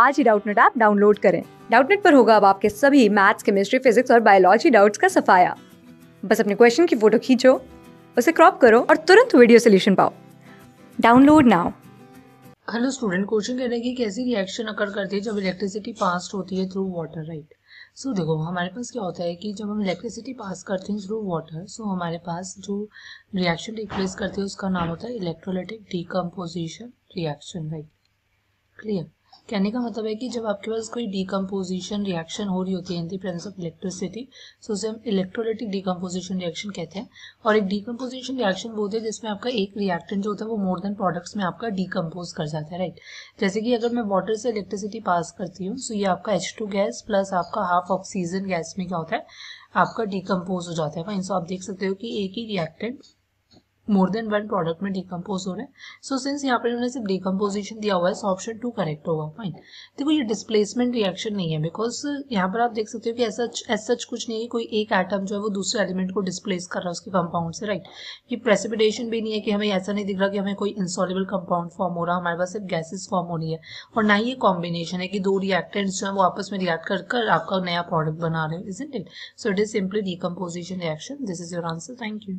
आज ही Doubtnut app download करें डाउटनेट पर होगा अब आपके सभी मैथ्स केमिस्ट्री फिजिक्स और बायोलॉजी डाउट्स का सफाया बस अपने क्वेश्चन की फोटो खींचो उसे क्रॉप करो और तुरंत वीडियो सोल्यूशन पाओ download now hello student question कह रहे हैं कि कैसी रिएक्शन अकर करती है जब इलेक्ट्रिसिटी पास होती है थ्रू वाटर राइट सो देखो हमारे पास क्या होता है कि जब हम इलेक्ट्रिसिटी पास करते हैं थ्रू वाटर सो हमारे पास जो रिएक्शन टेक प्लेस करती है उसका नाम होता है electrolytic decomposition reaction right clear कहने का मतलब है कि जब आपके पास कोई डिकम्पोजिशन रिएक्शन हो रही होती है in the presence of electricity so उसे हम इलेक्ट्रोलाइटिक डिकम्पोजिशन रिएक्शन कहते हैं और एक डिकम्पोजिशन रिएक्शन वो होती है जिसमें आपका एक रिएक्टेंट जो होता है वो मोर देन प्रोडक्ट्स में आपका डिकम्पोज कर जाता है राइट जैसे कि अगर मैं वाटर से इलेक्ट्रिसिटी पास करती हूँ सो तो ये आपका एच टू गैस प्लस आपका हाफ ऑक्सीजन गैस में क्या होता है आपका डिकम्पोज हो जाता है फाइन सो आप देख सकते हो कि एक ही reactant more than one product में डिकम्पोज हो रहे हैं सो सिंस यहाँ पर उन्होंने सिर्फ डिकम्पोजिशन दिया हुआ है सो ऑप्शन टू करेक्ट होगा फाइन देखो ये डिस्प्लेसमेंट रिएक्शन नहीं है बिकॉज यहाँ पर आप देख सकते हो कि ऐसा सच कुछ नहीं है कोई एक आइटम जो है वो दूसरे एलिमेंट को डिस्प्लेस कर रहा है उसके कंपाउंड से राइट ये प्रेसिपिटेशन भी नहीं है कि हमें ऐसा नहीं दिख रहा कि हमें कोई इंसॉलिबल कंपाउंड फॉर्म हो रहा है हमारे पास सिर्फ गैसेज फॉर्म हो रही है और ना ही ये कॉम्बिनेशन है कि दो रिएक्टेंट्स जो है वो आपस में रिएक्ट कर कर आपका नया प्रोडक्ट बना रहे हो is it so it is simply decomposition reaction this is your answer thank you